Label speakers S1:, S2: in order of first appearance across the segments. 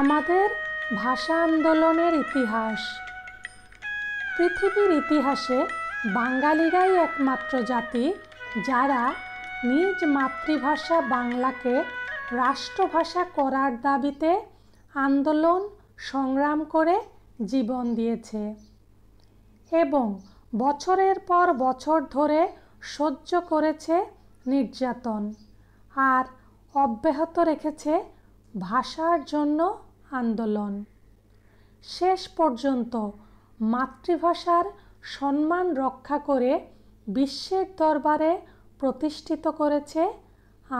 S1: আমাদের ভাষা আন্দোলনের ইতিহাস পৃথিবীর ইতিহাসে বাঙালিরাই একমাত্র জাতি যারা নিজ মাতৃভাষা বাংলাকে রাষ্ট্রভাষা করার দাবিতে আন্দোলন সংগ্রাম করে জীবন দিয়েছে এবং বছরের পর বছর ধরে সহ্য করেছে নির্যাতন আর অব্যাহত রেখেছে ভাষার জন্য আন্দোলন শেষ পর্যন্ত মাতৃভাষার সম্মান রক্ষা করে বিশ্বের দরবারে প্রতিষ্ঠিত করেছে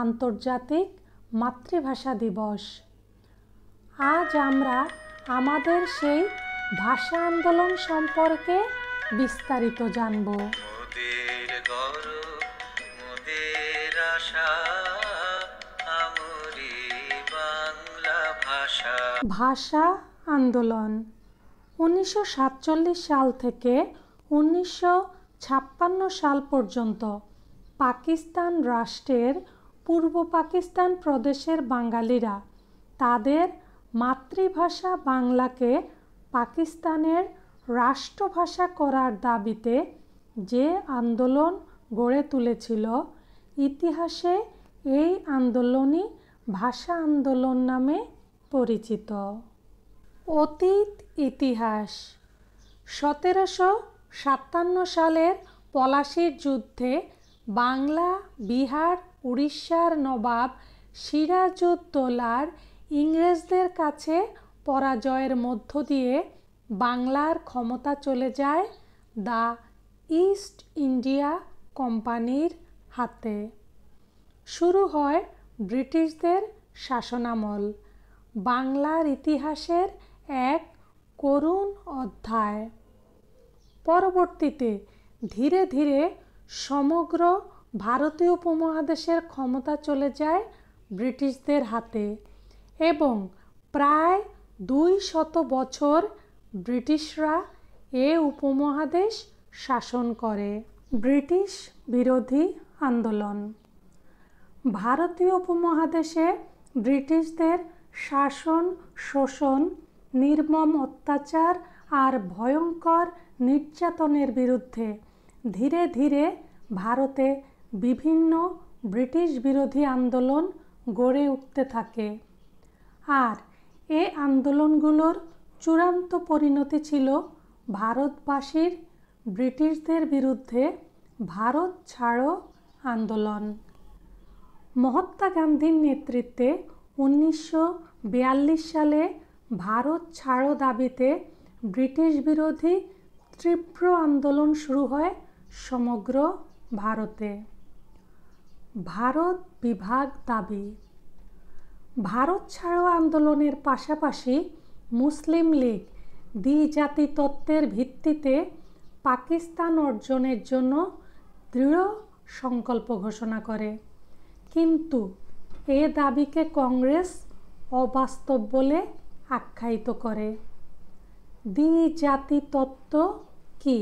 S1: আন্তর্জাতিক মাতৃভাষা দিবস আজ আমরা আমাদের সেই ভাষা আন্দোলন সম্পর্কে বিস্তারিত জানবো ভাষা আন্দোলন উনিশশো সাল থেকে উনিশশো সাল পর্যন্ত পাকিস্তান রাষ্ট্রের পূর্ব পাকিস্তান প্রদেশের বাঙালিরা তাদের মাতৃভাষা বাংলাকে পাকিস্তানের রাষ্ট্রভাষা করার দাবিতে যে আন্দোলন গড়ে তুলেছিল ইতিহাসে এই আন্দোলনই ভাষা আন্দোলন নামে পরিচিত অতীত ইতিহাস সতেরোশো সাতান্ন সালের পলাশির যুদ্ধে বাংলা বিহার উড়িষ্যার নবাব সিরাজুদ্দোলার ইংরেজদের কাছে পরাজয়ের মধ্য দিয়ে বাংলার ক্ষমতা চলে যায় দ্য ইস্ট ইন্ডিয়া কোম্পানির হাতে শুরু হয় ব্রিটিশদের শাসনামল বাংলার ইতিহাসের এক করুণ অধ্যায় পরবর্তীতে ধীরে ধীরে সমগ্র ভারতীয় উপমহাদেশের ক্ষমতা চলে যায় ব্রিটিশদের হাতে এবং প্রায় দুই শত বছর ব্রিটিশরা এ উপমহাদেশ শাসন করে ব্রিটিশ বিরোধী আন্দোলন ভারতীয় উপমহাদেশে ব্রিটিশদের শাসন শোষণ নির্মম অত্যাচার আর ভয়ঙ্কর নির্যাতনের বিরুদ্ধে ধীরে ধীরে ভারতে বিভিন্ন ব্রিটিশ বিরোধী আন্দোলন গড়ে উঠতে থাকে আর এ আন্দোলনগুলোর চূড়ান্ত পরিণতি ছিল ভারতবাসীর ব্রিটিশদের বিরুদ্ধে ভারত ছাড়ো আন্দোলন মহাত্মা গান্ধীর নেতৃত্বে উনিশশো সালে ভারত ছাড়ো দাবিতে ব্রিটিশ বিরোধী তীব্র আন্দোলন শুরু হয় সমগ্র ভারতে ভারত বিভাগ দাবি ভারত ছাড়ো আন্দোলনের পাশাপাশি মুসলিম লীগ দ্বিজাতি তত্ত্বের ভিত্তিতে পাকিস্তান অর্জনের জন্য দৃঢ় সংকল্প ঘোষণা করে কিন্তু এ দাবিকে কংগ্রেস অবাস্তব বলে আখ্যায়িত করে জাতি তত্ত্ব কি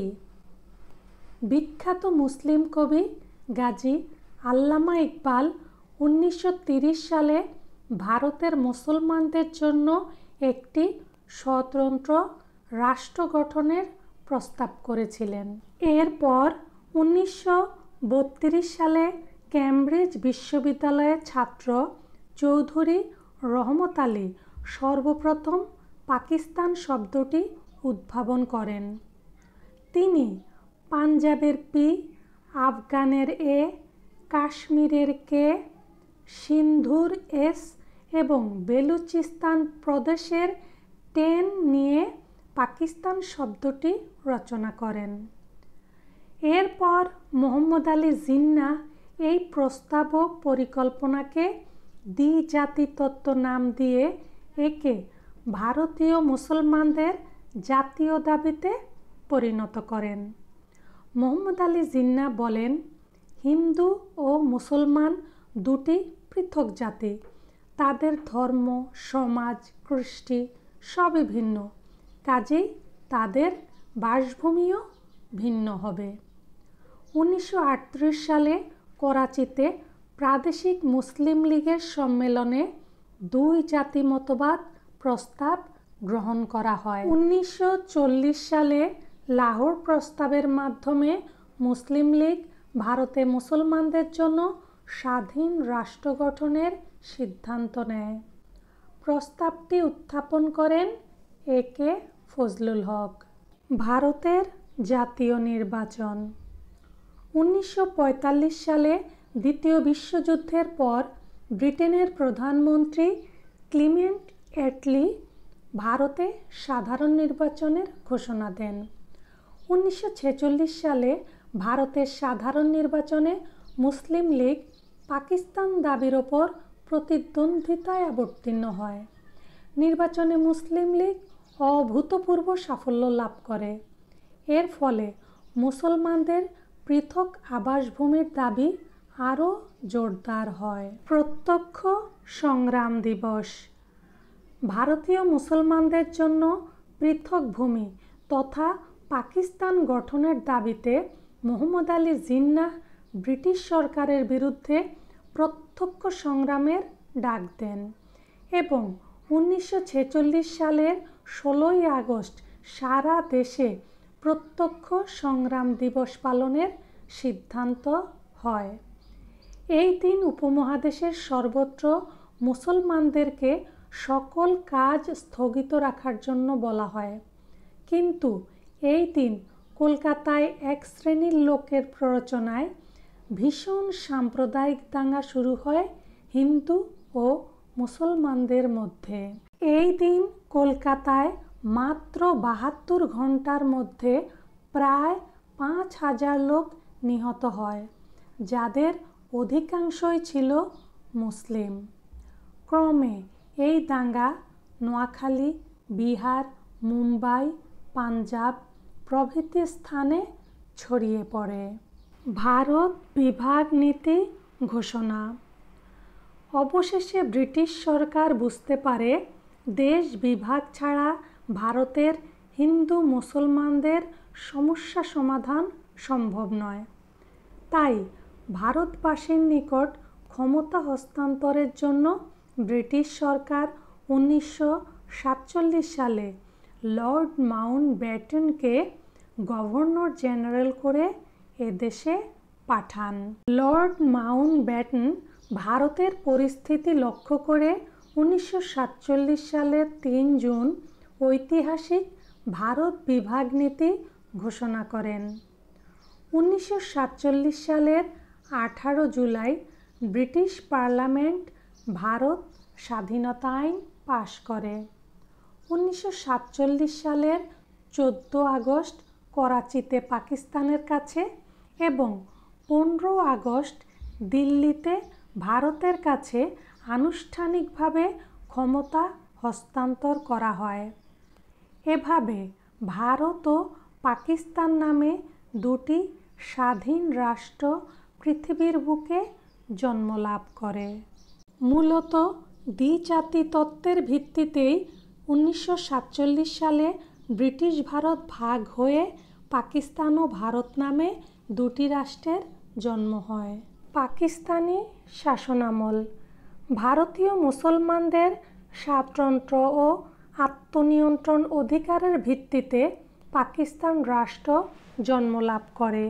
S1: বিখ্যাত মুসলিম কবি গাজী আল্লামা ইকবাল উনিশশো সালে ভারতের মুসলমানদের জন্য একটি স্বতন্ত্র রাষ্ট্র গঠনের প্রস্তাব করেছিলেন এরপর উনিশশো সালে ক্যামব্রিজ বিশ্ববিদ্যালয়ের ছাত্র চৌধুরী রহমত আলী সর্বপ্রথম পাকিস্তান শব্দটি উদ্ভাবন করেন তিনি পাঞ্জাবের পি আফগানের এ কাশ্মীরের কে সিন্ধুর এস এবং বেলুচিস্তান প্রদেশের টেন নিয়ে পাকিস্তান শব্দটি রচনা করেন এরপর মোহাম্মদ আলী জিন্না এই প্রস্তাবক পরিকল্পনাকে দ্বিজাতিতত্ত্ব তত্ত্ব নাম দিয়ে একে ভারতীয় মুসলমানদের জাতীয় দাবিতে পরিণত করেন মোহাম্মদ আলী জিন্না বলেন হিন্দু ও মুসলমান দুটি পৃথক জাতি তাদের ধর্ম সমাজ কৃষ্টি সবই ভিন্ন কাজেই তাদের বাসভূমিও ভিন্ন হবে উনিশশো সালে করাচিতে প্রাদেশিক মুসলিম লীগের সম্মেলনে দুই জাতি মতবাদ প্রস্তাব গ্রহণ করা হয় উনিশশো সালে লাহোর প্রস্তাবের মাধ্যমে মুসলিম লীগ ভারতে মুসলমানদের জন্য স্বাধীন রাষ্ট্র গঠনের সিদ্ধান্ত নেয় প্রস্তাবটি উত্থাপন করেন এ কে ফজলুল হক ভারতের জাতীয় নির্বাচন উনিশশো সালে দ্বিতীয় বিশ্বযুদ্ধের পর ব্রিটেনের প্রধানমন্ত্রী ক্লিমেন্ট এটলি ভারতে সাধারণ নির্বাচনের ঘোষণা দেন উনিশশো সালে ভারতের সাধারণ নির্বাচনে মুসলিম লীগ পাকিস্তান দাবির ওপর প্রতিদ্বন্দ্বিতায় অবতীর্ণ হয় নির্বাচনে মুসলিম লীগ অভূতপূর্ব সাফল্য লাভ করে এর ফলে মুসলমানদের পৃথক আবাসভূমির দাবি আরও জোরদার হয় প্রত্যক্ষ সংগ্রাম দিবস ভারতীয় মুসলমানদের জন্য পৃথক ভূমি তথা পাকিস্তান গঠনের দাবিতে মোহাম্মদ আলী জিন্নাহ ব্রিটিশ সরকারের বিরুদ্ধে প্রত্যক্ষ সংগ্রামের ডাক দেন এবং উনিশশো সালের ষোলোই আগস্ট সারা দেশে প্রত্যক্ষ সংগ্রাম দিবস পালনের সিদ্ধান্ত হয় এই দিন উপমহাদেশের সর্বত্র মুসলমানদেরকে সকল কাজ স্থগিত রাখার জন্য বলা হয় কিন্তু এই দিন কলকাতায় এক শ্রেণীর লোকের প্ররোচনায় ভীষণ সাম্প্রদায়িক দাঙ্গা শুরু হয় হিন্দু ও মুসলমানদের মধ্যে এই দিন কলকাতায় মাত্র বাহাত্তর ঘন্টার মধ্যে প্রায় পাঁচ হাজার লোক নিহত হয় যাদের অধিকাংশই ছিল মুসলিম ক্রমে এই দাঙ্গা নোয়াখালী বিহার মুম্বাই পাঞ্জাব প্রভৃতি স্থানে ছড়িয়ে পড়ে ভারত বিভাগ নীতি ঘোষণা অবশেষে ব্রিটিশ সরকার বুঝতে পারে দেশ বিভাগ ছাড়া ভারতের হিন্দু মুসলমানদের সমস্যা সমাধান সম্ভব নয় তাই ভারতবাসীর নিকট ক্ষমতা হস্তান্তরের জন্য ব্রিটিশ সরকার উনিশশো সালে লর্ড মাউন্ট ব্যাটনকে গভর্নর জেনারেল করে এদেশে পাঠান লর্ড মাউন্ট ব্যাটন ভারতের পরিস্থিতি লক্ষ্য করে উনিশশো সালের তিন জুন ঐতিহাসিক ভারত বিভাগ নীতি ঘোষণা করেন উনিশশো সালের আঠারো জুলাই ব্রিটিশ পার্লামেন্ট ভারত স্বাধীনতা আইন পাশ করে উনিশশো সালের চোদ্দ আগস্ট করাচিতে পাকিস্তানের কাছে এবং পনেরো আগস্ট দিল্লিতে ভারতের কাছে আনুষ্ঠানিকভাবে ক্ষমতা হস্তান্তর করা হয় এভাবে ভারত ও পাকিস্তান নামে দুটি স্বাধীন রাষ্ট্র পৃথিবীর বুকে জন্ম লাভ করে মূলত দ্বিজাতি তত্ত্বের ভিত্তিতেই উনিশশো সালে ব্রিটিশ ভারত ভাগ হয়ে পাকিস্তান ও ভারত নামে দুটি রাষ্ট্রের জন্ম হয় পাকিস্তানি শাসনামল ভারতীয় মুসলমানদের স্বাতন্ত্র ও আত্মনিয়ন্ত্রণ অধিকারের ভিত্তিতে পাকিস্তান রাষ্ট্র জন্ম লাভ করে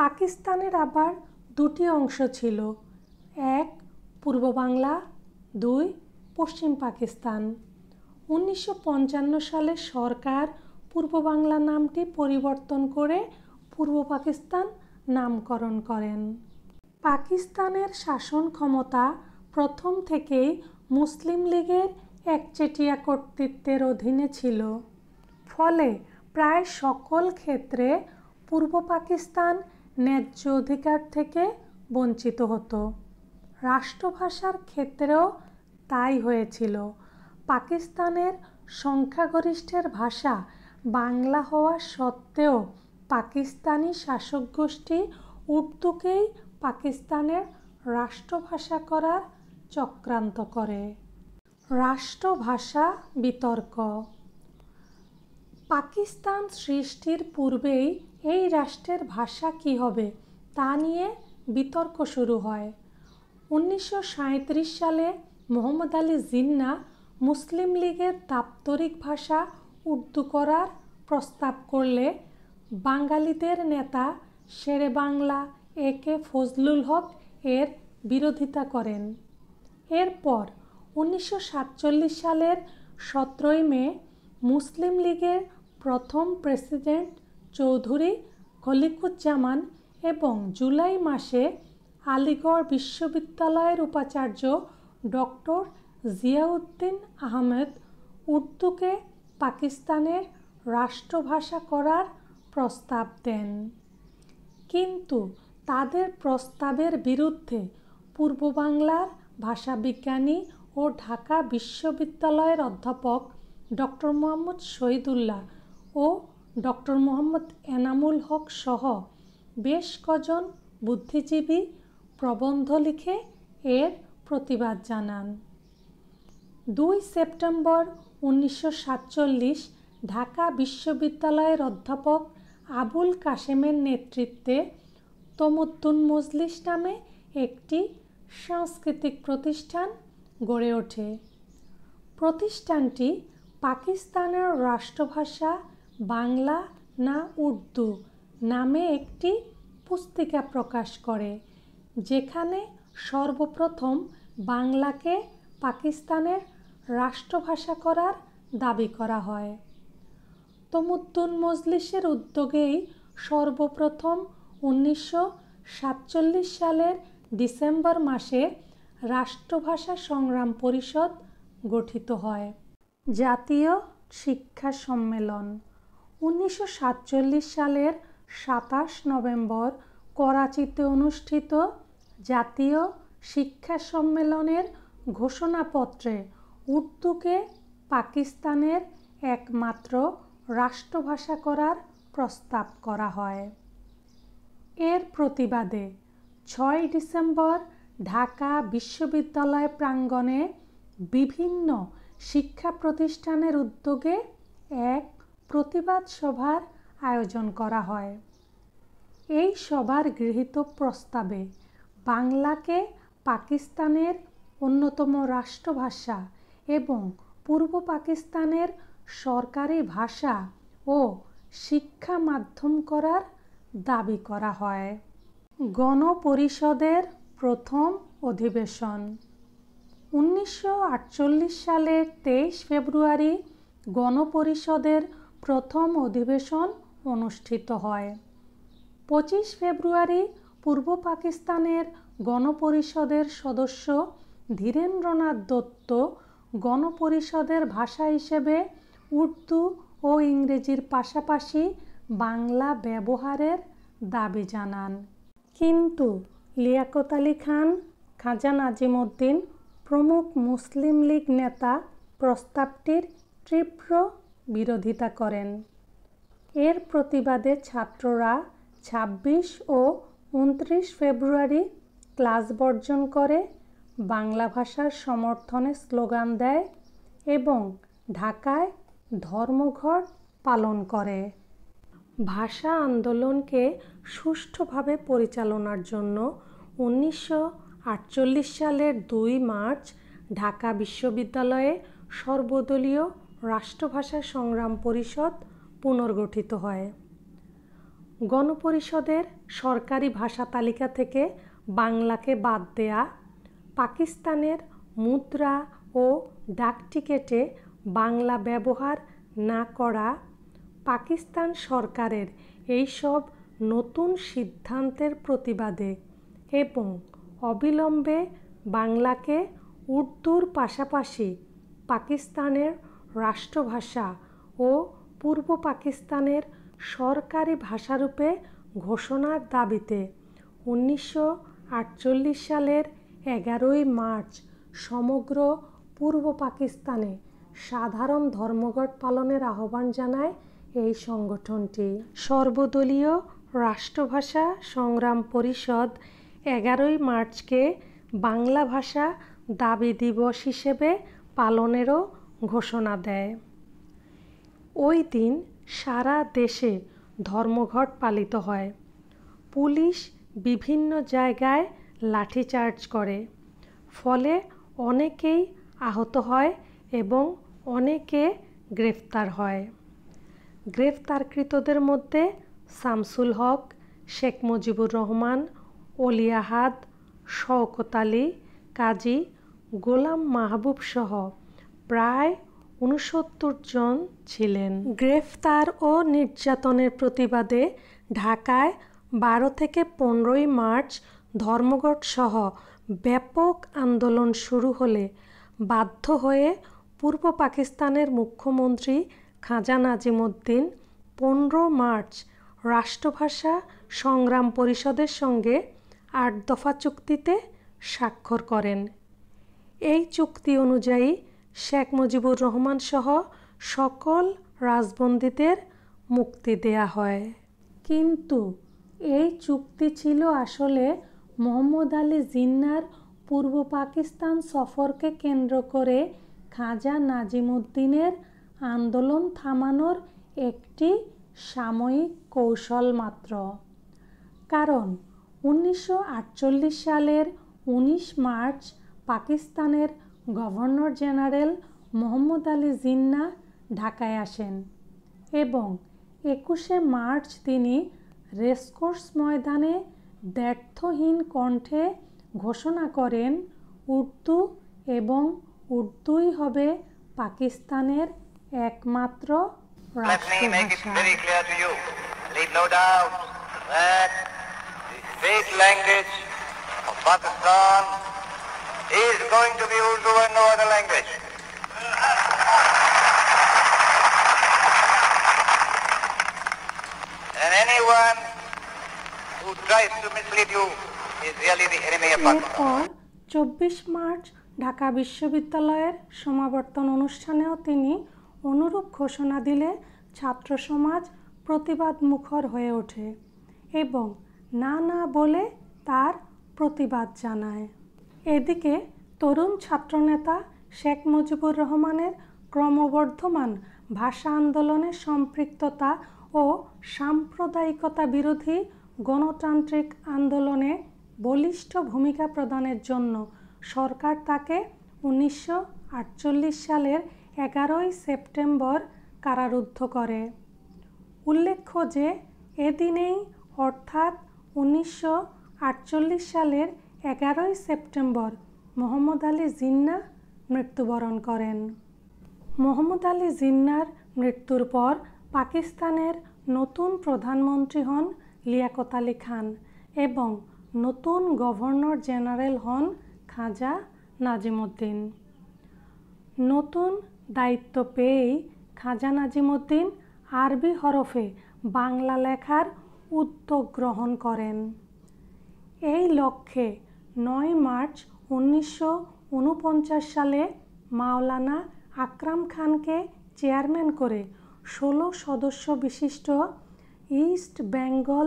S1: পাকিস্তানের আবার দুটি অংশ ছিল এক পূর্ব বাংলা দুই পশ্চিম পাকিস্তান উনিশশো সালে সরকার পূর্ব বাংলা নামটি পরিবর্তন করে পূর্ব পাকিস্তান নামকরণ করেন পাকিস্তানের শাসন ক্ষমতা প্রথম থেকেই মুসলিম লীগের একচেটিয়া কর্তৃত্বের অধীনে ছিল ফলে প্রায় সকল ক্ষেত্রে পূর্ব পাকিস্তান ন্যায্য অধিকার থেকে বঞ্চিত হতো রাষ্ট্রভাষার ক্ষেত্রেও তাই হয়েছিল পাকিস্তানের সংখ্যাগরিষ্ঠের ভাষা বাংলা হওয়া সত্ত্বেও পাকিস্তানি শাসক গোষ্ঠী উর্দুকেই পাকিস্তানের রাষ্ট্রভাষা করার চক্রান্ত করে রাষ্ট্রভাষা বিতর্ক পাকিস্তান সৃষ্টির পূর্বেই এই রাষ্ট্রের ভাষা কি হবে তা নিয়ে বিতর্ক শুরু হয় উনিশশো সালে মোহাম্মদ আলী জিন্না মুসলিম লীগের দাপ্তরিক ভাষা উর্দু করার প্রস্তাব করলে বাঙালিদের নেতা শেরে বাংলা এ কে ফজলুল হক এর বিরোধিতা করেন এরপর উনিশশো সালের সতেরোই মে মুসলিম লীগের প্রথম প্রেসিডেন্ট চৌধুরী খলিকুজ্জামান এবং জুলাই মাসে আলিগড় বিশ্ববিদ্যালয়ের উপাচার্য ডক্টর জিয়াউদ্দিন আহমেদ উর্দুকে পাকিস্তানের রাষ্ট্রভাষা করার প্রস্তাব দেন কিন্তু তাদের প্রস্তাবের বিরুদ্ধে পূর্ববাংলার ভাষাবিজ্ঞানী ও ঢাকা বিশ্ববিদ্যালয়ের অধ্যাপক ডক্টর মোহাম্মদ শহীদুল্লাহ ও ডক্টর মোহাম্মদ এনামুল হক সহ বেশ কজন বুদ্ধিজীবী প্রবন্ধ লিখে এর প্রতিবাদ জানান দুই সেপ্টেম্বর উনিশশো সাতচল্লিশ ঢাকা বিশ্ববিদ্যালয়ের অধ্যাপক আবুল কাশেমের নেতৃত্বে তমুদ্দুন মজলিস নামে একটি সাংস্কৃতিক প্রতিষ্ঠান গড়ে ওঠে প্রতিষ্ঠানটি পাকিস্তানের রাষ্ট্রভাষা বাংলা না উর্দু নামে একটি পুস্তিকা প্রকাশ করে যেখানে সর্বপ্রথম বাংলাকে পাকিস্তানের রাষ্ট্রভাষা করার দাবি করা হয় তমুদ্দুন মজলিসের উদ্যোগেই সর্বপ্রথম উনিশশো সালের ডিসেম্বর মাসে রাষ্ট্রভাষা সংগ্রাম পরিষদ গঠিত হয় জাতীয় শিক্ষা সম্মেলন উনিশশো সালের সাতাশ নভেম্বর করাচিতে অনুষ্ঠিত জাতীয় শিক্ষা সম্মেলনের ঘোষণাপত্রে উর্দুকে পাকিস্তানের একমাত্র রাষ্ট্রভাষা করার প্রস্তাব করা হয় এর প্রতিবাদে ছয় ডিসেম্বর ঢাকা বিশ্ববিদ্যালয় প্রাঙ্গণে বিভিন্ন শিক্ষা প্রতিষ্ঠানের উদ্যোগে এক প্রতিবাদ সভার আয়োজন করা হয় এই সভার গৃহীত প্রস্তাবে বাংলাকে পাকিস্তানের অন্যতম রাষ্ট্রভাষা এবং পূর্ব পাকিস্তানের সরকারি ভাষা ও শিক্ষা মাধ্যম করার দাবি করা হয় গণপরিষদের প্রথম অধিবেশন উনিশশো সালের তেইশ ফেব্রুয়ারি গণপরিষদের প্রথম অধিবেশন অনুষ্ঠিত হয় পঁচিশ ফেব্রুয়ারি পূর্ব পাকিস্তানের গণপরিষদের সদস্য ধীরেন্দ্রনাথ দত্ত গণপরিষদের ভাষা হিসেবে উর্দু ও ইংরেজির পাশাপাশি বাংলা ব্যবহারের দাবি জানান কিন্তু লিয়াকত আলী খান খাজা নাজিমউদ্দিন প্রমুখ মুসলিম লীগ নেতা প্রস্তাবটির তীব্র বিরোধিতা করেন এর প্রতিবাদে ছাত্ররা ২৬ ও উনত্রিশ ফেব্রুয়ারি ক্লাস বর্জন করে বাংলা ভাষার সমর্থনে স্লোগান দেয় এবং ঢাকায় ধর্মঘট পালন করে ভাষা আন্দোলনকে সুষ্ঠুভাবে পরিচালনার জন্য উনিশশো সালের দুই মার্চ ঢাকা বিশ্ববিদ্যালয়ে সর্বদলীয় রাষ্ট্রভাষা সংগ্রাম পরিষদ পুনর্গঠিত হয় গণপরিষদের সরকারি ভাষা তালিকা থেকে বাংলাকে বাদ দেয়া পাকিস্তানের মুদ্রা ও ডাকটিকেটে বাংলা ব্যবহার না করা পাকিস্তান সরকারের এইসব নতুন সিদ্ধান্তের প্রতিবাদে এবং অবিলম্বে বাংলাকে উর্দুর পাশাপাশি পাকিস্তানের রাষ্ট্রভাষা ও পূর্ব পাকিস্তানের সরকারি ভাষারূপে ঘোষণার দাবিতে উনিশশো আটচল্লিশ সালের এগারোই মার্চ সমগ্র পূর্ব পাকিস্তানে সাধারণ ধর্মঘট পালনের আহ্বান জানায় এই সংগঠনটি সর্বদলীয় রাষ্ট্রভাষা সংগ্রাম পরিষদ এগারোই মার্চকে বাংলা ভাষা দাবি দিবস হিসেবে পালনেরও ঘোষণা দেয় ওই দিন সারা দেশে ধর্মঘট পালিত হয় পুলিশ বিভিন্ন জায়গায় লাঠিচার্জ করে ফলে অনেকেই আহত হয় এবং অনেকে গ্রেফতার হয় গ্রেফতারকৃতদের মধ্যে শামসুল হক শেখ মুজিবুর রহমান অলিয়াহাদ শওকত আলী কাজী গোলাম মাহবুব সহ প্রায় উনসত্তর জন ছিলেন গ্রেফতার ও নির্যাতনের প্রতিবাদে ঢাকায় বারো থেকে পনেরোই মার্চ ধর্মঘট সহ ব্যাপক আন্দোলন শুরু হলে বাধ্য হয়ে পূর্ব পাকিস্তানের মুখ্যমন্ত্রী খাজা নাজিমুদ্দিন পনেরো মার্চ রাষ্ট্রভাষা সংগ্রাম পরিষদের সঙ্গে আট দফা চুক্তিতে স্বাক্ষর করেন এই চুক্তি অনুযায়ী শেখ মুজিবুর রহমান সহ সকল রাজবন্দীদের মুক্তি দেয়া হয় কিন্তু এই চুক্তি ছিল আসলে মোহাম্মদ আলী জিন্নার পূর্ব পাকিস্তান সফরকে কেন্দ্র করে খাজা নাজিমুদ্দিনের আন্দোলন থামানোর একটি সাময়িক কৌশল মাত্র কারণ উনিশশো সালের উনিশ মার্চ পাকিস্তানের গভর্নর জেনারেল মোহাম্মদ আলী জিন্না ঢাকায় আসেন এবং একুশে মার্চ তিনি রেসকোর্স ময়দানে দ্ব্যর্থহীন কণ্ঠে ঘোষণা করেন উর্দু এবং উর্দুই হবে পাকিস্তানের একমাত্র রাষ্ট্রভাষা state language of Pakistan is going to be Urdu and no other language. And anyone who tries to mislead you is really the enemy of Pakistan. চব্বিশ মার্চ ঢাকা বিশ্ববিদ্যালয়ের সমাবর্তন অনুষ্ঠানেও তিনি অনুরূপ ঘোষণা দিলে ছাত্র সমাজ প্রতিবাদ মুখর হয়ে ওঠে এবং না না বলে তার প্রতিবাদ জানায় এদিকে তরুণ ছাত্রনেতা শেখ মুজিবুর রহমানের ক্রমবর্ধমান ভাষা আন্দোলনের সম্পৃক্ততা ও সাম্প্রদায়িকতা বিরোধী গণতান্ত্রিক আন্দোলনে বলিষ্ঠ ভূমিকা প্রদানের জন্য সরকার তাকে উনিশশো সালের এগারোই সেপ্টেম্বর কারারুদ্ধ করে উল্লেখ্য যে এদিনেই অর্থাৎ উনিশশো সালের এগারোই সেপ্টেম্বর মোহাম্মদ আলী জিন্না মৃত্যুবরণ করেন মোহাম্মদ আলী জিন্নার মৃত্যুর পর পাকিস্তানের নতুন প্রধানমন্ত্রী হন লিয়াকত আলী খান এবং নতুন গভর্নর জেনারেল হন খাজা নাজিমুদ্দিন নতুন দায়িত্ব পেয়েই খাজা নাজিমুদ্দিন আরবি হরফে বাংলা লেখার উদ্যোগ গ্রহণ করেন এই লক্ষ্যে নয় মার্চ উনিশশো সালে মাওলানা আকরাম খানকে চেয়ারম্যান করে ষোলো সদস্য বিশিষ্ট ইস্ট বেঙ্গল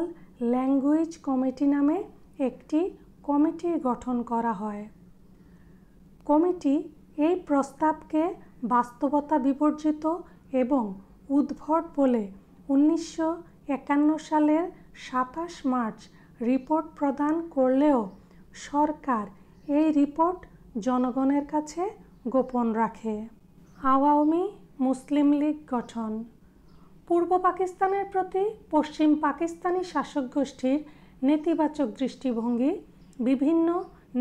S1: ল্যাঙ্গুয়েজ কমিটি নামে একটি কমিটি গঠন করা হয় কমিটি এই প্রস্তাবকে বাস্তবতা বিবর্জিত এবং উদ্ভট বলে উনিশশো একান্ন সালের সাতাশ মার্চ রিপোর্ট প্রদান করলেও সরকার এই রিপোর্ট জনগণের কাছে গোপন রাখে আওয়ামী মুসলিম লীগ গঠন পূর্ব পাকিস্তানের প্রতি পশ্চিম পাকিস্তানি শাসক গোষ্ঠীর নেতিবাচক দৃষ্টিভঙ্গি বিভিন্ন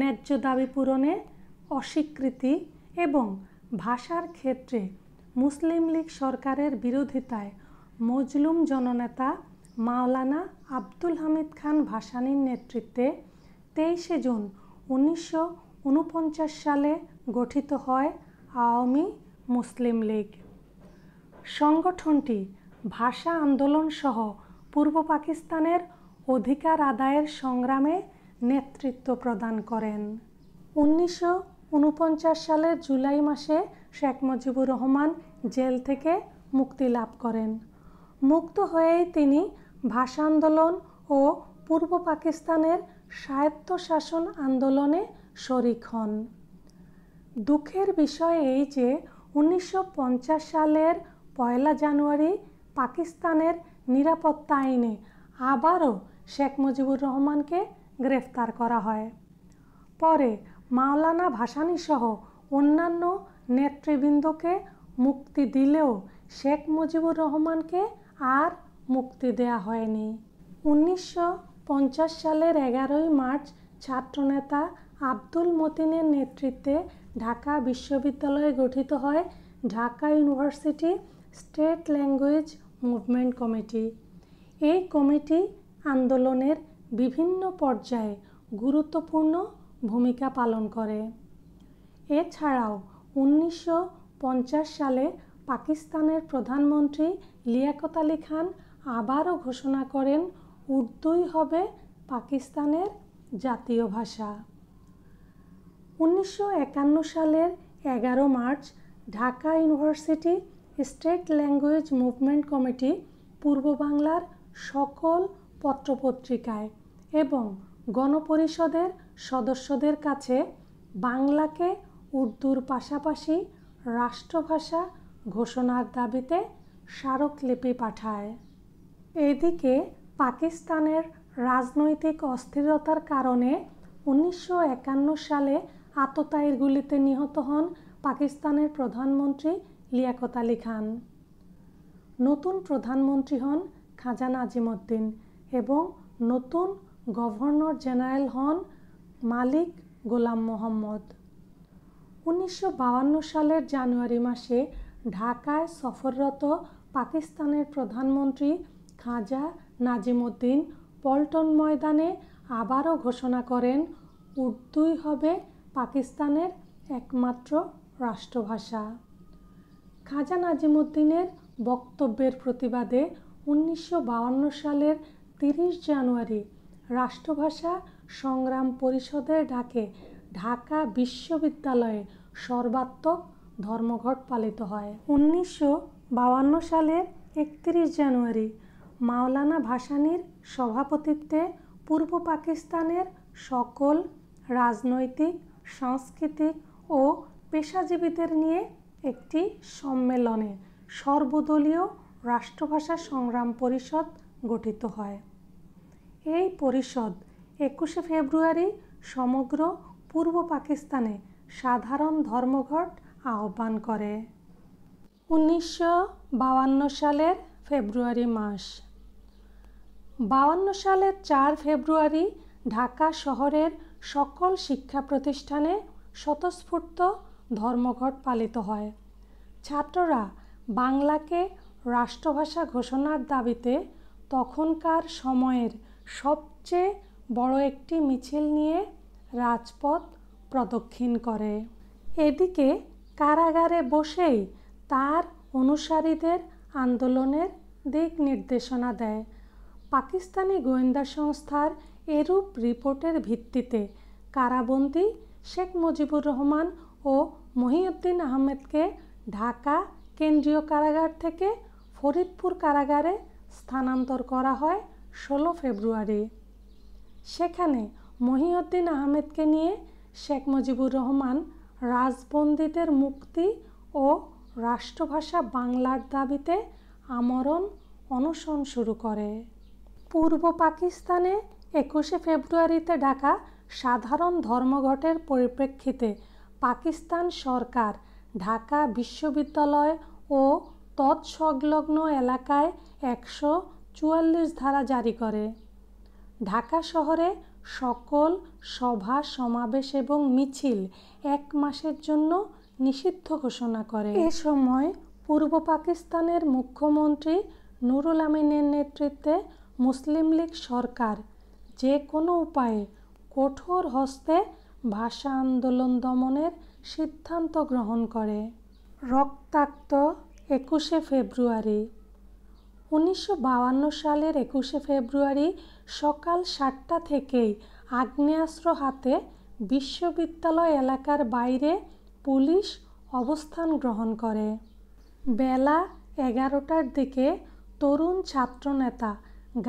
S1: ন্যায্য দাবি পূরণে অস্বীকৃতি এবং ভাষার ক্ষেত্রে মুসলিম লীগ সরকারের বিরোধিতায় মজলুম জননেতা মাওলানা আব্দুল হামিদ খান ভাসানীর নেতৃত্বে তেইশে জুন উনিশশো সালে গঠিত হয় আওয়ামী মুসলিম লীগ সংগঠনটি ভাষা আন্দোলন সহ পূর্ব পাকিস্তানের অধিকার আদায়ের সংগ্রামে নেতৃত্ব প্রদান করেন উনিশশো সালের জুলাই মাসে শেখ মুজিবুর রহমান জেল থেকে মুক্তি লাভ করেন মুক্ত হয়েই তিনি ভাষা আন্দোলন ও পূর্ব পাকিস্তানের স্বায়ত্তশাসন আন্দোলনে শরিক হন দুঃখের বিষয় এই যে উনিশশো সালের পয়লা জানুয়ারি পাকিস্তানের নিরাপত্তা আইনে আবারও শেখ মুজিবুর রহমানকে গ্রেফতার করা হয় পরে মাওলানা ভাসানীসহ অন্যান্য নেতৃবৃন্দকে মুক্তি দিলেও শেখ মুজিবুর রহমানকে আর মুক্তি দেয়া হয়নি উনিশশো সালের এগারোই মার্চ ছাত্রনেতা আব্দুল মতিনের নেতৃত্বে ঢাকা বিশ্ববিদ্যালয়ে গঠিত হয় Dhaka university state language movement committee এই কমিটি আন্দোলনের বিভিন্ন পর্যায়ে গুরুত্বপূর্ণ ভূমিকা পালন করে এছাড়াও উনিশশো সালে পাকিস্তানের প্রধানমন্ত্রী লিয়াকত আলী খান আবারও ঘোষণা করেন উর্দুই হবে পাকিস্তানের জাতীয় ভাষা উনিশশো সালের এগারো March Dhaka university state language movement committee পূর্ব বাংলার সকল পত্রপত্রিকায় এবং গণপরিষদের সদস্যদের কাছে বাংলাকে উর্দুর পাশাপাশি রাষ্ট্রভাষা ঘোষণার দাবিতে স্মারকলিপি পাঠায় এদিকে পাকিস্তানের রাজনৈতিক অস্থিরতার কারণে উনিশশো সালে আততায়ীর গুলিতে নিহত হন পাকিস্তানের প্রধানমন্ত্রী লিয়াকত আলী খান নতুন প্রধানমন্ত্রী হন খাজা নাজিমুদ্দিন এবং নতুন গভর্নর জেনারেল হন মালিক গোলাম মোহাম্মদ উনিশশো সালের জানুয়ারি মাসে ঢাকায় সফররত পাকিস্তানের প্রধানমন্ত্রী খাজা নাজিমুদ্দিন পল্টন ময়দানে আবারও ঘোষণা করেন উর্দুই হবে পাকিস্তানের একমাত্র রাষ্ট্রভাষা খাজা নাজিমুদ্দিনের বক্তব্যের প্রতিবাদে উনিশশো সালের তিরিশ জানুয়ারি রাষ্ট্রভাষা সংগ্রাম পরিষদের ডাকে ঢাকা বিশ্ববিদ্যালয়ে সর্বাত্মক ধর্মঘট পালিত হয় উনিশশো বাউান্ন সালের একত্রিশ জানুয়ারি মাওলানা ভাসানির সভাপতিত্বে পূর্ব পাকিস্তানের সকল রাজনৈতিক সাংস্কৃতিক ও পেশাজীবীদের নিয়ে একটি সম্মেলনে সর্বদলীয় রাষ্ট্রভাষা সংগ্রাম পরিষদ গঠিত হয় এই পরিষদ একুশে ফেব্রুয়ারি সমগ্র পূর্ব পাকিস্তানে সাধারণ ধর্মঘট আহ্বান করে উনিশশো সালের ফেব্রুয়ারি মাস বাউান্ন সালের চার ফেব্রুয়ারি ঢাকা শহরের সকল শিক্ষা প্রতিষ্ঠানে স্বতঃস্ফূর্ত ধর্মঘট পালিত হয় ছাত্ররা বাংলাকে রাষ্ট্রভাষা ঘোষণার দাবিতে তখনকার সময়ের সবচেয়ে বড় একটি মিছিল নিয়ে রাজপথ প্রদক্ষিণ করে এদিকে কারাগারে বসেই তার অনুসারীদের আন্দোলনের দিক নির্দেশনা দেয় পাকিস্তানি গোয়েন্দা সংস্থার এরূপ রিপোর্টের ভিত্তিতে কারাবন্দী শেখ মুজিবুর রহমান ও মহিউদ্দিন আহমেদকে ঢাকা কেন্দ্রীয় কারাগার থেকে ফরিদপুর কারাগারে স্থানান্তর করা হয় ষোলো ফেব্রুয়ারি সেখানে মহিউদ্দিন আহমেদকে নিয়ে শেখ মুজিবুর রহমান রাজবন্দীদের মুক্তি ও রাষ্ট্রভাষা বাংলার দাবিতে আমরণ অনশন শুরু করে পূর্ব পাকিস্তানে একুশে ফেব্রুয়ারিতে ঢাকা সাধারণ ধর্মঘটের পরিপ্রেক্ষিতে পাকিস্তান সরকার ঢাকা বিশ্ববিদ্যালয় ও তৎসংলগ্ন এলাকায় একশো চুয়াল্লিশ ধারা জারি করে ঢাকা শহরে সকল সভা সমাবেশ এবং মিছিল এক মাসের জন্য নিষিদ্ধ ঘোষণা করে এ সময় পূর্ব পাকিস্তানের মুখ্যমন্ত্রী নুরুল আমিনের নেতৃত্বে মুসলিম লীগ সরকার যে কোনো উপায়ে কঠোর হস্তে ভাষা আন্দোলন দমনের সিদ্ধান্ত গ্রহণ করে রক্তাক্ত একুশে ফেব্রুয়ারি উনিশশো সালের একুশে ফেব্রুয়ারি সকাল সাতটা থেকেই আগ্নেয়াস্ত্র হাতে বিশ্ববিদ্যালয় এলাকার বাইরে পুলিশ অবস্থান গ্রহণ করে বেলা এগারোটার দিকে তরুণ ছাত্রনেতা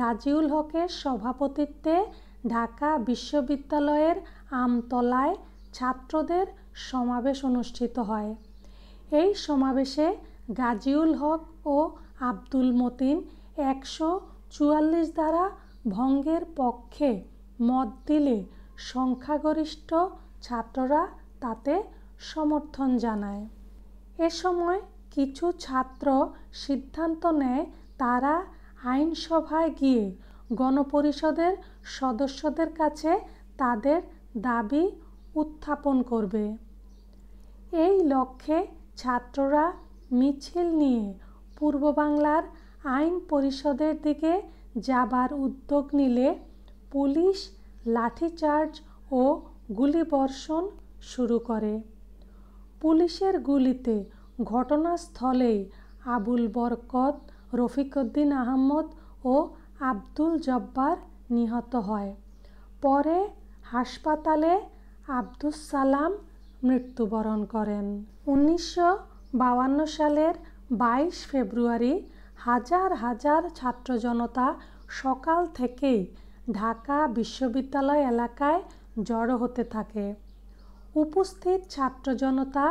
S1: গাজিউল হকের সভাপতিত্বে ঢাকা বিশ্ববিদ্যালয়ের আমতলায় ছাত্রদের সমাবেশ অনুষ্ঠিত হয় এই সমাবেশে গাজিউল হক ও আব্দুল মতিন একশো চুয়াল্লিশ দ্বারা ভঙ্গের পক্ষে মত দিলে সংখ্যাগরিষ্ঠ ছাত্ররা তাতে সমর্থন জানায় এ সময় কিছু ছাত্র সিদ্ধান্ত নেয় তারা আইনসভায় গিয়ে গণপরিষদের সদস্যদের কাছে তাদের দাবি উত্থাপন করবে এই লক্ষ্যে ছাত্ররা মিছিল নিয়ে পূর্ববাংলার আইন পরিষদের দিকে যাবার উদ্যোগ নিলে পুলিশ লাঠিচার্জ ও গুলিবর্ষণ শুরু করে পুলিশের গুলিতে ঘটনাস্থলেই আবুল বরকত রফিকউদ্দিন আহমদ ও আব্দুল জব্বার নিহত হয় পরে হাসপাতালে আব্দুস সালাম মৃত্যুবরণ করেন উনিশশো সালের বাইশ ফেব্রুয়ারি হাজার হাজার ছাত্র জনতা সকাল থেকেই ঢাকা বিশ্ববিদ্যালয় এলাকায় জড়ো হতে থাকে উপস্থিত ছাত্র জনতা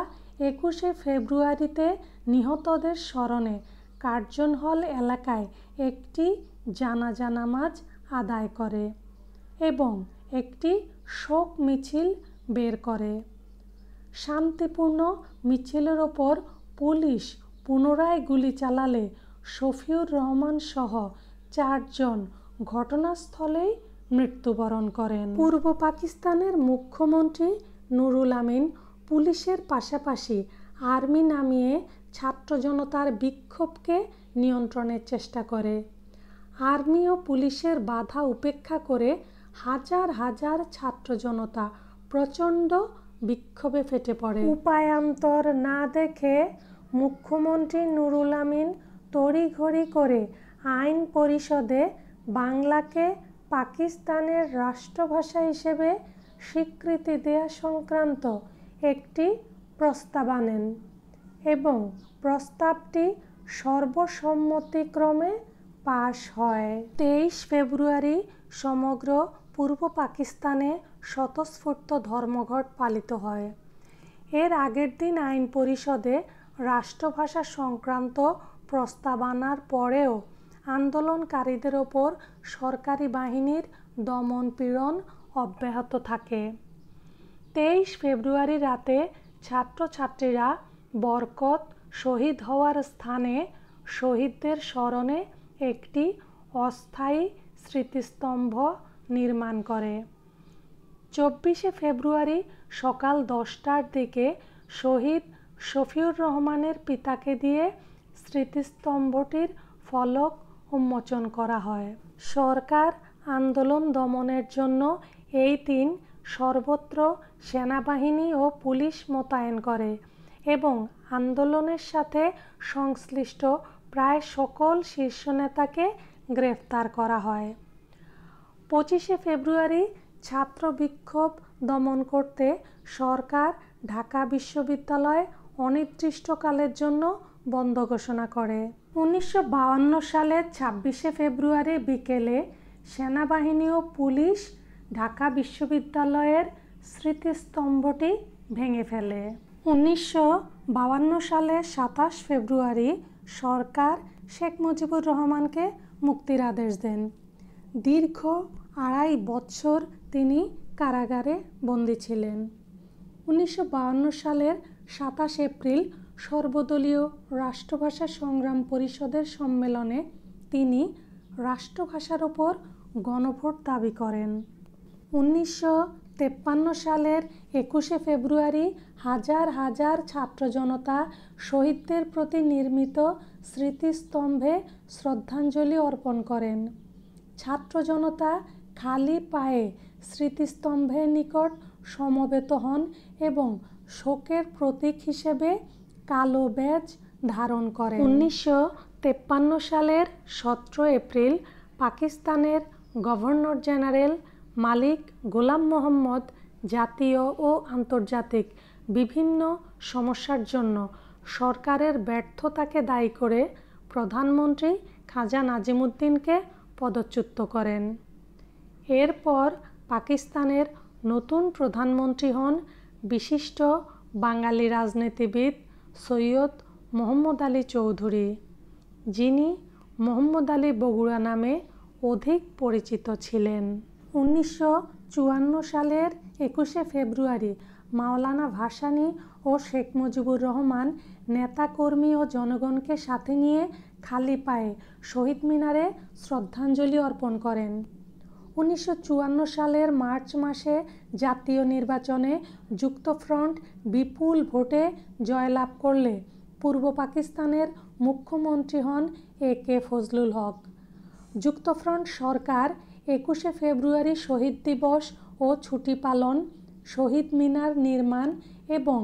S1: একুশে ফেব্রুয়ারিতে নিহতদের স্মরণে কার্জন হল এলাকায় একটি জানাজা নামাজ আদায় করে এবং একটি শোক মিছিল বের করে শান্তিপূর্ণ মিছিলের ওপর পুলিশ পুনরায় গুলি চালালে শফিউর রহমান সহ চারজন ঘটনাস্থলেই মৃত্যুবরণ করেন পূর্ব পাকিস্তানের মুখ্যমন্ত্রী নুরুল আমিন পুলিশের পাশাপাশি আর্মি নামিয়ে ছাত্র জনতার বিক্ষোভকে নিয়ন্ত্রণের চেষ্টা করে আর্মি ও পুলিশের বাধা উপেক্ষা করে হাজার হাজার ছাত্র জনতা প্রচণ্ড বিক্ষোভে ফেটে পড়ে উপায়ান্তর না দেখে মুখ্যমন্ত্রী নুরুল আমিন তড়িঘড়ি করে আইন পরিষদে বাংলাকে পাকিস্তানের রাষ্ট্রভাষা হিসেবে স্বীকৃতি দেয়া সংক্রান্ত একটি প্রস্তাব আনেন এবং প্রস্তাবটি সর্বসম্মতিক্রমে পাশ হয় তেইশ ফেব্রুয়ারি সমগ্র পূর্ব পাকিস্তানে স্বতঃস্ফূর্ত ধর্মঘট পালিত হয় এর আগের দিন আইন পরিষদে রাষ্ট্রভাষা সংক্রান্ত প্রস্তাবনার পরেও আন্দোলনকারীদের ওপর সরকারি বাহিনীর দমনপীড়ন অব্যাহত থাকে তেইশ ফেব্রুয়ারি রাতে ছাত্রছাত্রীরা বরকত শহীদ হওয়ার স্থানে শহীদদের স্মরণে একটি অস্থায়ী স্মৃতিস্তম্ভ নির্মাণ করে চব্বিশে ফেব্রুয়ারি সকাল দশটার দিকে শহীদ শফিউর রহমানের পিতাকে দিয়ে স্মৃতিস্তম্ভটির ফলক উন্মোচন করা হয় সরকার আন্দোলন দমনের জন্য এই দিন সর্বত্র সেনাবাহিনী ও পুলিশ মোতায়েন করে এবং আন্দোলনের সাথে সংশ্লিষ্ট প্রায় সকল শীর্ষ নেতাকে গ্রেফতার করা হয় পঁচিশে ফেব্রুয়ারি ছাত্র বিক্ষোভ দমন করতে সরকার ঢাকা বিশ্ববিদ্যালয় অনির্দিষ্টকালের জন্য বন্ধ ঘোষণা করে উনিশশো সালের ছাব্বিশে ফেব্রুয়ারি বিকেলে সেনাবাহিনী ও পুলিশ ঢাকা বিশ্ববিদ্যালয়ের স্মৃতিস্তম্ভটি ভেঙে ফেলে উনিশশো সালের সাতাশ ফেব্রুয়ারি সরকার শেখ মুজিবুর রহমানকে মুক্তির আদেশ দেন দীর্ঘ আড়াই বছর তিনি কারাগারে বন্দী ছিলেন উনিশশো সালের সাতাশ এপ্রিল সর্বদলীয় রাষ্ট্রভাষা সংগ্রাম পরিষদের সম্মেলনে তিনি রাষ্ট্রভাষার ওপর গণভোট দাবি করেন উনিশশো তেপ্পান্ন সালের একুশে ফেব্রুয়ারি হাজার হাজার ছাত্র জনতা শহীদদের প্রতি নির্মিত স্মৃতিস্তম্ভে শ্রদ্ধাঞ্জলি অর্পণ করেন ছাত্র জনতা খালি পায়ে স্মৃতিস্তম্ভের নিকট সমবেত হন এবং শোকের প্রতীক হিসেবে কালো ব্যাজ ধারণ করে উনিশশো তেপ্পান্ন সালের সতেরো এপ্রিল পাকিস্তানের গভর্নর জেনারেল মালিক গোলাম মোহাম্মদ জাতীয় ও আন্তর্জাতিক বিভিন্ন সমস্যার জন্য সরকারের ব্যর্থতাকে দায়ী করে প্রধানমন্ত্রী খাজা নাজিমুদ্দিনকে পদচ্যুত করেন এরপর পাকিস্তানের নতুন প্রধানমন্ত্রী হন বিশিষ্ট বাঙালি রাজনীতিবিদ সৈয়দ মোহাম্মদ আলী চৌধুরী যিনি মোহাম্মদ আলী বগুড়া নামে অধিক পরিচিত ছিলেন উনিশশো সালের একুশে ফেব্রুয়ারি মাওলানা ভাসানী ও শেখ মুজিবুর রহমান নেতাকর্মী ও জনগণকে সাথে নিয়ে খালি পায়ে শহীদ মিনারে শ্রদ্ধাঞ্জলি অর্পণ করেন উনিশশো সালের মার্চ মাসে জাতীয় নির্বাচনে যুক্তফ্রন্ট বিপুল ভোটে জয়লাভ করলে পূর্ব পাকিস্তানের মুখ্যমন্ত্রী হন এ কে ফজলুল হক যুক্তফ্রন্ট সরকার একুশে ফেব্রুয়ারি শহীদ দিবস ও ছুটি পালন শহীদ মিনার নির্মাণ এবং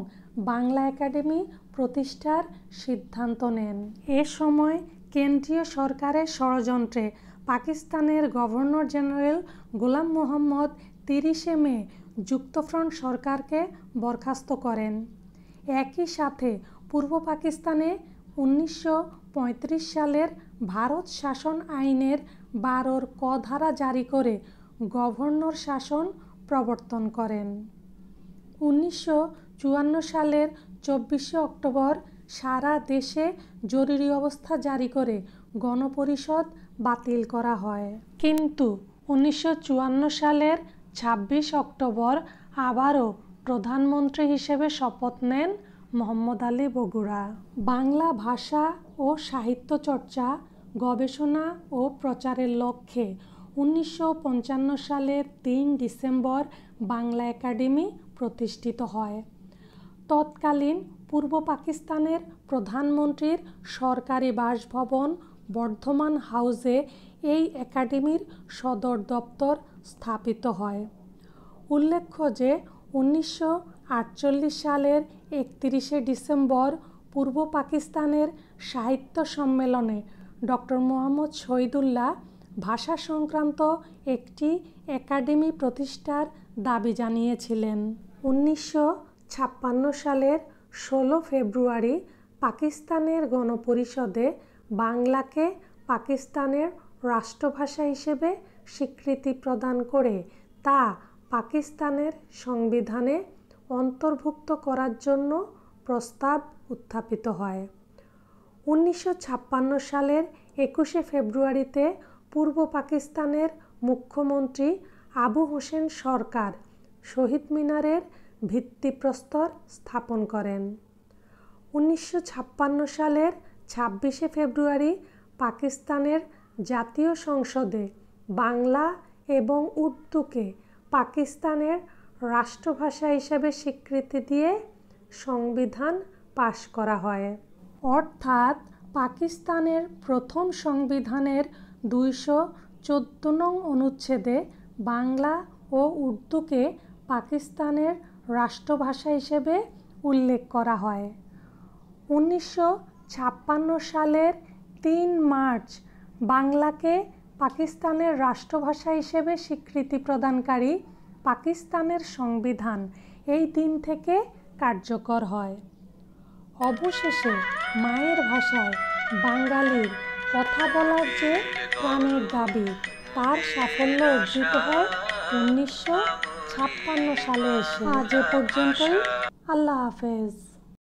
S1: বাংলা একাডেমি প্রতিষ্ঠার সিদ্ধান্ত নেন এ সময় কেন্দ্রীয় সরকারের ষড়যন্ত্রে পাকিস্তানের গভর্নর জেনারেল গোলাম মোহাম্মদ তিরিশে মে যুক্তফ্রন্ট সরকারকে বরখাস্ত করেন একই সাথে পূর্ব পাকিস্তানে উনিশশো সালের ভারত শাসন আইনের বারোর ক ধারা জারি করে গভর্নর শাসন প্রবর্তন করেন উনিশশো সালের চব্বিশে অক্টোবর সারা দেশে জরুরি অবস্থা জারি করে গণপরিষদ বাতিল করা হয় কিন্তু উনিশশো সালের ২৬ অক্টোবর আবারও প্রধানমন্ত্রী হিসেবে শপথ নেন মোহাম্মদ আলী বগুড়া বাংলা ভাষা ও সাহিত্য চর্চা গবেষণা ও প্রচারের লক্ষ্যে উনিশশো সালের তিন ডিসেম্বর বাংলা একাডেমি প্রতিষ্ঠিত হয় তৎকালীন পূর্ব পাকিস্তানের প্রধানমন্ত্রীর সরকারি বাসভবন বর্ধমান হাউসে এই একাডেমির সদর দপ্তর স্থাপিত হয় উল্লেখ্য যে উনিশশো সালের একত্রিশে ডিসেম্বর পূর্ব পাকিস্তানের সাহিত্য সম্মেলনে ডক্টর মোহাম্মদ শহীদুল্লাহ ভাষা সংক্রান্ত একটি একাডেমি প্রতিষ্ঠার দাবি জানিয়েছিলেন উনিশশো সালের ষোলো ফেব্রুয়ারি পাকিস্তানের গণপরিষদে বাংলাকে পাকিস্তানের রাষ্ট্রভাষা হিসেবে স্বীকৃতি প্রদান করে তা পাকিস্তানের সংবিধানে অন্তর্ভুক্ত করার জন্য প্রস্তাব উত্থাপিত হয় উনিশশো সালের একুশে ফেব্রুয়ারিতে পূর্ব পাকিস্তানের মুখ্যমন্ত্রী আবু হোসেন সরকার শহীদ মিনারের ভিত্তিপ্রস্তর স্থাপন করেন উনিশশো সালের ছাব্বিশে ফেব্রুয়ারি পাকিস্তানের জাতীয় সংসদে বাংলা এবং উর্দুকে পাকিস্তানের রাষ্ট্রভাষা হিসেবে স্বীকৃতি দিয়ে সংবিধান পাশ করা হয় অর্থাৎ পাকিস্তানের প্রথম সংবিধানের দুইশো চোদ্দ নং অনুচ্ছেদে বাংলা ও উর্দুকে পাকিস্তানের রাষ্ট্রভাষা হিসেবে উল্লেখ করা হয় উনিশশো ছাপ্পান্ন সালের তিন মার্চ বাংলাকে পাকিস্তানের রাষ্ট্রভাষা হিসেবে স্বীকৃতি প্রদানকারী পাকিস্তানের সংবিধান এই দিন থেকে কার্যকর হয় অবশেষে মায়ের ভাষায় বাঙালির কথা বলার যে প্রাণের দাবি তার সাফল্য অর্জিত হয় উনিশশো ছাপ্পান্ন সালে এসে আজ এ পর্যন্তই আল্লাহ হাফেজ